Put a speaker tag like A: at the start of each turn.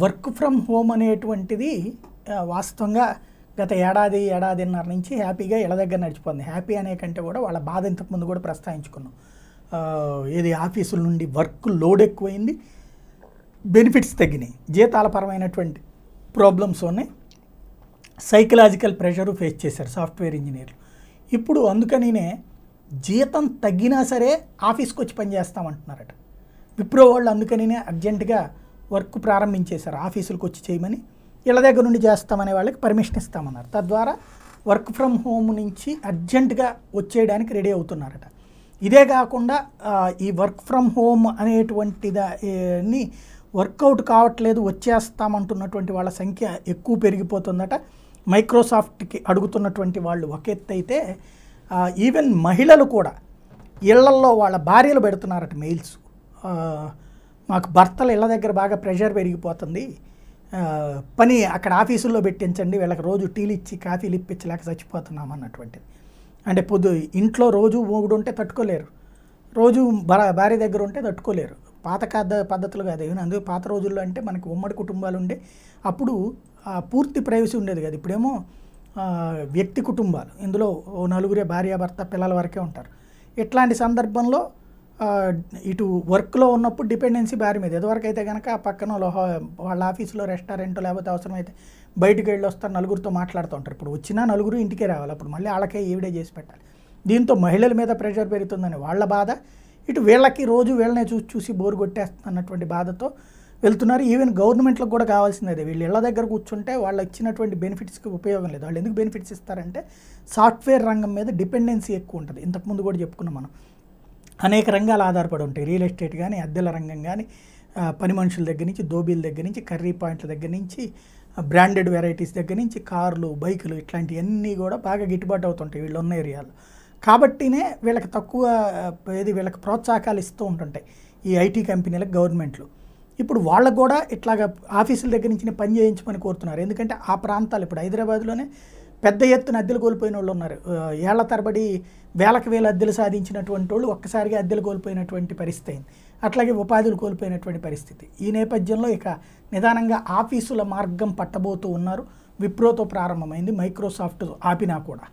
A: work from home అనేటువంటిది వాస్తవంగా గత ఏడాది ఏడాదిన్నర నుంచి హ్యాపీగా ఇళ్ళ దగ్గర నడిచిపోతుంది హ్యాపీ అనే కంటే కూడా వాళ్ళ బాధ ఇంతకుముందు కూడా ప్రస్తావించుకున్నాం ఏది ఆఫీసుల నుండి వర్క్ లోడ్ ఎక్కువైంది బెనిఫిట్స్ తగ్గినాయి జీతాల పరమైనటువంటి ప్రాబ్లమ్స్ ఉన్నాయి సైకలాజికల్ ప్రెషరు ఫేస్ చేశారు సాఫ్ట్వేర్ ఇంజనీర్లు ఇప్పుడు అందుకనినే జీతం తగ్గినా సరే ఆఫీస్కి వచ్చి పనిచేస్తామంటున్నారట విప్రో వాళ్ళు అందుకనినే అర్జెంటుగా వర్క్ ప్రారంభించేశారు ఆఫీసులకు వచ్చి చేయమని ఇళ్ళ దగ్గర నుండి చేస్తామనే వాళ్ళకి పర్మిషన్ ఇస్తామన్నారు తద్వారా వర్క్ ఫ్రమ్ హోమ్ నుంచి అర్జెంటుగా వచ్చేయడానికి రెడీ అవుతున్నారట ఇదే కాకుండా ఈ వర్క్ ఫ్రమ్ హోమ్ అనేటువంటి దాన్ని వర్కౌట్ కావట్లేదు వచ్చేస్తామంటున్నటువంటి వాళ్ళ సంఖ్య ఎక్కువ పెరిగిపోతుందట మైక్రోసాఫ్ట్కి అడుగుతున్నటువంటి వాళ్ళు ఒక ఎత్తు అయితే ఈవెన్ మహిళలు కూడా ఇళ్లల్లో వాళ్ళ భార్యలు పెడుతున్నారట మెయిల్స్ మాకు భర్తలు ఇళ్ళ దగ్గర బాగా ప్రెషర్ పెరిగిపోతుంది పని అక్కడ ఆఫీసుల్లో పెట్టించండి వీళ్ళకి రోజు టీలు ఇచ్చి కాఫీలు ఇప్పించలేక చచ్చిపోతున్నాం అన్నటువంటిది అంటే పొద్దు ఇంట్లో రోజు మూగుడు ఉంటే తట్టుకోలేరు రోజు భార్య దగ్గర ఉంటే తట్టుకోలేరు పాత కాద పద్ధతులు కాదు అందుకే పాత రోజుల్లో అంటే మనకి ఉమ్మడి కుటుంబాలు ఉండే అప్పుడు పూర్తి ప్రైవసీ ఉండేది కదా ఇప్పుడేమో వ్యక్తి కుటుంబాలు ఇందులో నలుగురే భార్యాభర్త పిల్లల వరకే ఉంటారు ఇట్లాంటి సందర్భంలో ఇటు వర్క్లో ఉన్నప్పుడు డిపెండెన్సీ భారీ మీద ఇదివరకు అయితే కనుక ఆ పక్కన వాళ్ళ ఆఫీసులో రెస్టారెంట్ లేకపోతే అవసరమైతే బయటికి వెళ్ళి వస్తారు నలుగురితో మాట్లాడుతూ ఉంటారు ఇప్పుడు వచ్చినా నలుగురు ఇంటికే రావాలి అప్పుడు మళ్ళీ వాళ్ళకే ఈవిడే చేసి పెట్టాలి దీంతో మహిళల మీద ప్రెషర్ పెరుగుతుందని వాళ్ళ బాధ ఇటు వీళ్ళకి రోజు వీళ్ళనే చూసి చూసి బోరు కొట్టేస్తుంది అన్నటువంటి బాధతో వెళ్తున్నారు ఈవెన్ గవర్నమెంట్లకు కూడా కావాల్సింది అదే వీళ్ళు ఇళ్ళ దగ్గర కూర్చుంటే వాళ్ళు ఇచ్చినటువంటి బెనిఫిట్స్కి ఉపయోగం లేదు వాళ్ళు ఎందుకు బెనిఫిట్స్ ఇస్తారంటే సాఫ్ట్వేర్ రంగం మీద డిపెండెన్సీ ఎక్కువ ఉంటుంది ఇంతకుముందు కూడా చెప్పుకున్నాం మనం అనేక రంగాలు ఆధారపడి ఉంటాయి రియల్ ఎస్టేట్ కానీ అద్దెల రంగం కానీ పని మనుషుల దగ్గర నుంచి దోబీల దగ్గర నుంచి కర్రీ పాయింట్ల దగ్గర నుంచి బ్రాండెడ్ వెరైటీస్ దగ్గర నుంచి కార్లు బైకులు ఇట్లాంటివన్నీ కూడా బాగా గిట్టుబాటు అవుతుంటాయి వీళ్ళు ఉన్న ఏరియాలో కాబట్టినే వీళ్ళకి తక్కువ ఏది వీళ్ళకి ప్రోత్సాహకాలు ఇస్తూ ఉంటుంటాయి ఈ ఐటీ కంపెనీలకు గవర్నమెంట్లు ఇప్పుడు వాళ్ళకు కూడా ఇట్లాగ ఆఫీసుల దగ్గర నుంచి పని చేయించమని కోరుతున్నారు ఎందుకంటే ఆ ప్రాంతాలు ఇప్పుడు హైదరాబాద్లోనే పెద్ద ఎత్తున అద్దెలు కోల్పోయిన వాళ్ళు ఉన్నారు ఏళ్ల తరబడి వేలకు వేల అద్దెలు సాధించినటువంటి వాళ్ళు ఒక్కసారిగా అద్దెలు కోల్పోయినటువంటి పరిస్థితి అయింది అట్లాగే ఉపాధులు కోల్పోయినటువంటి పరిస్థితి ఈ నేపథ్యంలో ఇక నిదానంగా ఆఫీసుల మార్గం పట్టబోతూ ఉన్నారు విప్రోతో ప్రారంభమైంది మైక్రోసాఫ్ట్ ఆపినా కూడా